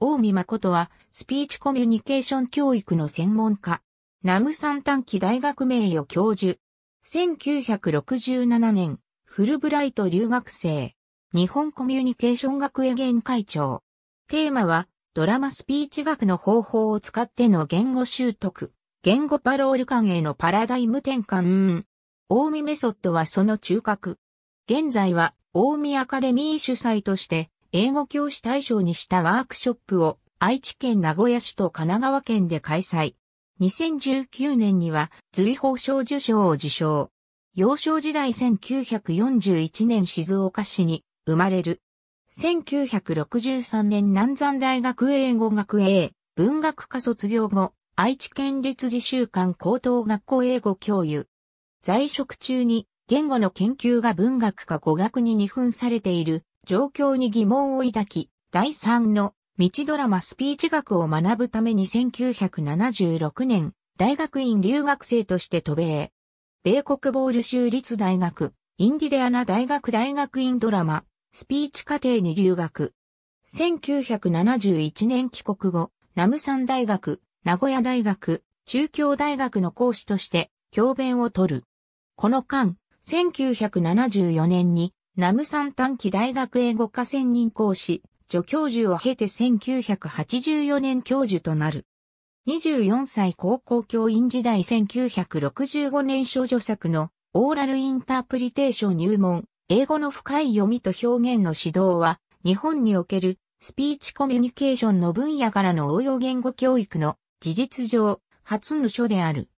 大見誠は、スピーチコミュニケーション教育の専門家。ナムサン短期大学名誉教授。1967年、フルブライト留学生。日本コミュニケーション学園現会長。テーマは、ドラマスピーチ学の方法を使っての言語習得、言語パロール間へのパラダイム転換。大見メソッドはその中核。現在は、大見アカデミー主催として、英語教師対象にしたワークショップを愛知県名古屋市と神奈川県で開催。2019年には随法賞受賞を受賞。幼少時代1941年静岡市に生まれる。1963年南山大学英語学英文学科卒業後、愛知県立自習館高等学校英語教諭。在職中に言語の研究が文学科語学に二分されている状況に疑問を抱き、第3の道ドラマスピーチ学を学ぶために1976年、大学院留学生として渡米。米国ボール州立大学、インディデアナ大学大学院ドラマ、スピーチ課程に留学。1971年帰国後、ナムサン大学、名古屋大学、中京大学の講師として教鞭を取る。この間、1974年にナムサン短期大学英語科専任講師、助教授を経て1984年教授となる。24歳高校教員時代1965年少女作のオーラルインタープリテーション入門、英語の深い読みと表現の指導は、日本におけるスピーチコミュニケーションの分野からの応用言語教育の事実上初の書である。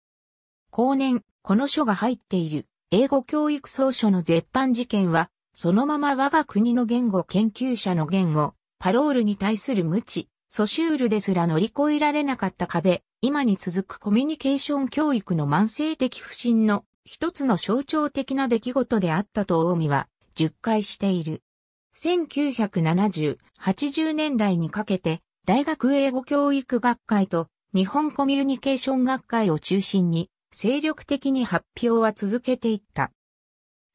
後年、この書が入っている英語教育総書の絶版事件はそのまま我が国の言語研究者の言語、パロールに対する無知、ソシュールですら乗り越えられなかった壁、今に続くコミュニケーション教育の慢性的不振の一つの象徴的な出来事であったと大見は、10回している。1970、80年代にかけて、大学英語教育学会と日本コミュニケーション学会を中心に、精力的に発表は続けていった。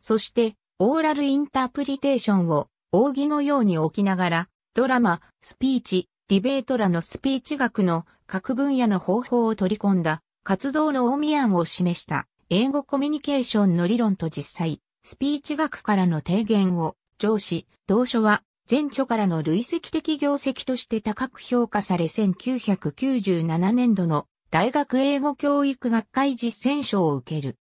そして、オーラルインタープリテーションを扇のように置きながら、ドラマ、スピーチ、ディベートらのスピーチ学の各分野の方法を取り込んだ活動の大見案を示した英語コミュニケーションの理論と実際、スピーチ学からの提言を上司、同書は前著からの累積的業績として高く評価され1997年度の大学英語教育学会実践賞を受ける。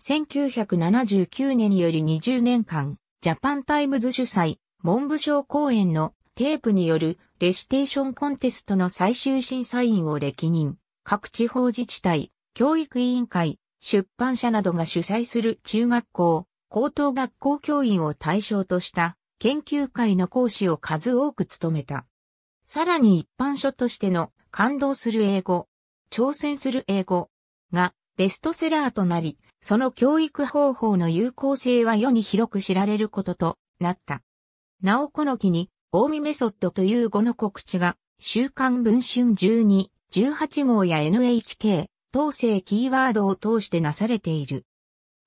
1979年より20年間、ジャパンタイムズ主催、文部省公演のテープによるレシテーションコンテストの最終審査員を歴任、各地方自治体、教育委員会、出版社などが主催する中学校、高等学校教員を対象とした研究会の講師を数多く務めた。さらに一般書としての感動する英語、挑戦する英語がベストセラーとなり、その教育方法の有効性は世に広く知られることとなった。なおこの木に、大見メソッドという語の告知が、週刊文春12、18号や NHK、東西キーワードを通してなされている。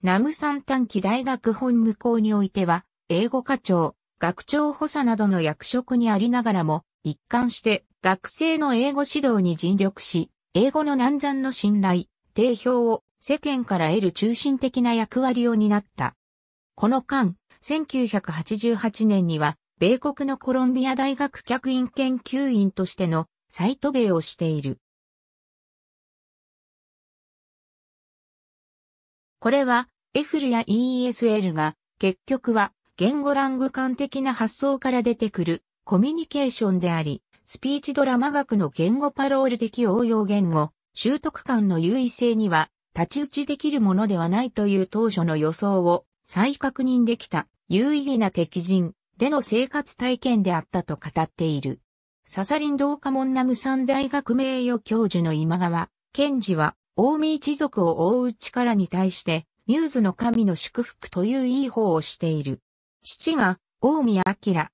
ナムサン短期大学本無効においては、英語課長、学長補佐などの役職にありながらも、一貫して学生の英語指導に尽力し、英語の難産の信頼、定評を世間から得る中心的な役割を担った。この間、1988年には、米国のコロンビア大学客員研究員としてのサイト米をしている。これは、エフルや ESL が、結局は、言語ラング感的な発想から出てくる、コミュニケーションであり、スピーチドラマ学の言語パロール的応用言語、習得感の優位性には立ち打ちできるものではないという当初の予想を再確認できた有意義な敵陣での生活体験であったと語っている。ササリン同家門ナム三大学名誉教授の今川、賢治は、大見一族を覆う力に対して、ミューズの神の祝福という良い方をしている。父が、大見明、東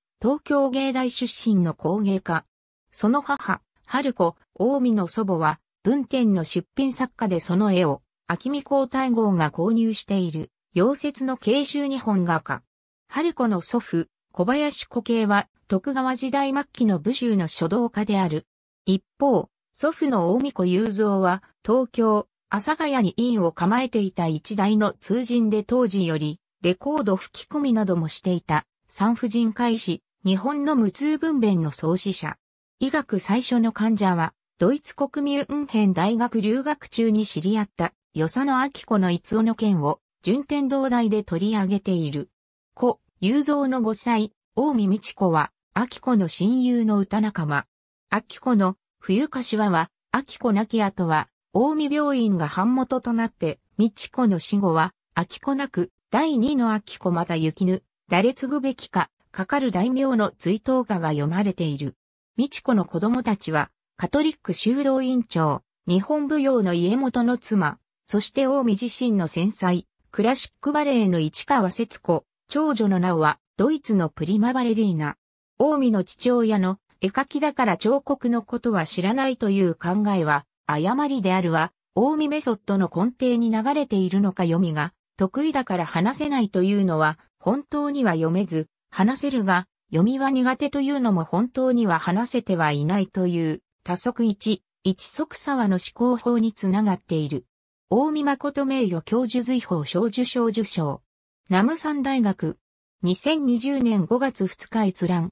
京芸大出身の工芸家。その母、春子、大見の祖母は、文天の出品作家でその絵を、秋見皇太后が購入している、溶接の慶州日本画家。春子の祖父、小林古慶は、徳川時代末期の武州の書道家である。一方、祖父の大見子雄三は、東京、阿佐ヶ谷に院を構えていた一代の通人で当時より、レコード吹き込みなどもしていた、産婦人科医師、日本の無痛分娩の創始者。医学最初の患者は、ドイツ国民運編大学留学中に知り合った与謝野明子の逸おの件を、順天堂大で取り上げている。子、雄三の5歳、大見美智子は、明子の親友の歌仲間。明子の、冬柏は、明子亡き後は、大見病院が版元となって、美智子の死後は、明子なく、第二の明子また雪ぬ、誰継ぐべきか、かかる大名の追悼歌が読まれている。美智子の子供たちは、カトリック修道院長、日本舞踊の家元の妻、そして近江自身の繊細、クラシックバレエの市川節子、長女の名は、ドイツのプリマバレリーナ。近江の父親の絵描きだから彫刻のことは知らないという考えは、誤りであるわ、近江メソッドの根底に流れているのか読みが、得意だから話せないというのは、本当には読めず、話せるが、読みは苦手というのも本当には話せてはいないという、多足一、一足沢の思考法につながっている。大見誠名誉教授随法小受賞受賞。ナムサン大学。2020年5月2日閲覧。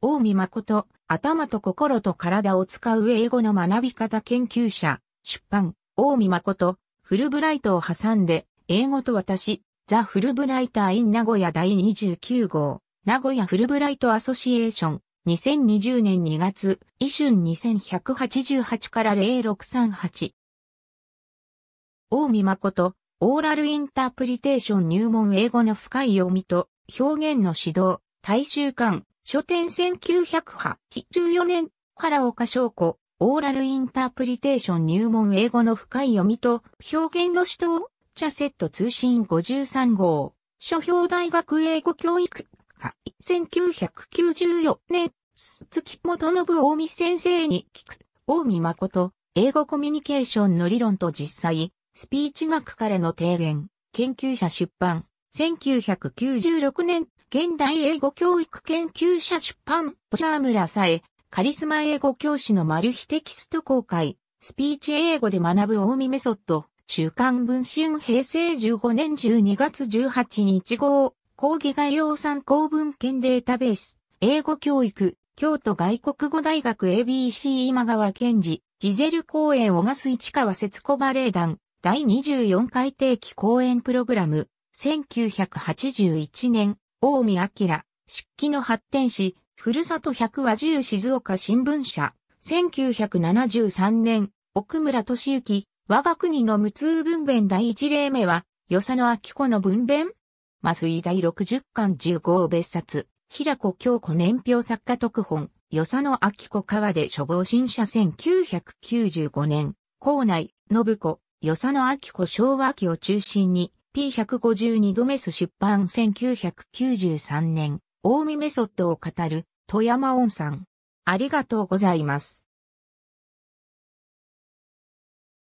大見誠、頭と心と体を使う英語の学び方研究者、出版、大見誠、フルブライトを挟んで、英語と私、ザ・フルブライター・イン・名古屋第29号、名古屋フルブライト・アソシエーション、2020年2月、イシュン2188から0638。大見誠、オーラルインタープリテーション入門英語の深い読みと表現の指導、大衆館、書店1984年、原岡翔子、オーラルインタープリテーション入門英語の深い読みと表現の指導、チャセット通信53号、書評大学英語教育1994年、月本信大見先生に聞く、大見誠、英語コミュニケーションの理論と実際、スピーチ学からの提言、研究者出版、1996年、現代英語教育研究者出版、シ村さえ、カリスマ英語教師のマル秘テキスト公開、スピーチ英語で学ぶ大見メソッド、中間文春平成15年12月18日号、講義概要参考文献データベース、英語教育、京都外国語大学 ABC 今川健治、ジゼル公園小笠市川節子バレエ団、第24回定期公演プログラム、1981年、大見明、漆器の発展史、ふるさと百和十静岡新聞社、1973年、奥村敏之、我が国の無痛分娩第1例目は、与謝野明子の分娩麻酔第60巻15別冊、平子京子年表作家特本、与謝野明子川で処方新社1995年、校内、信子、与謝野明子昭和期を中心に P152 度メス出版1993年、大見メソッドを語る富山温さん。ありがとうございます。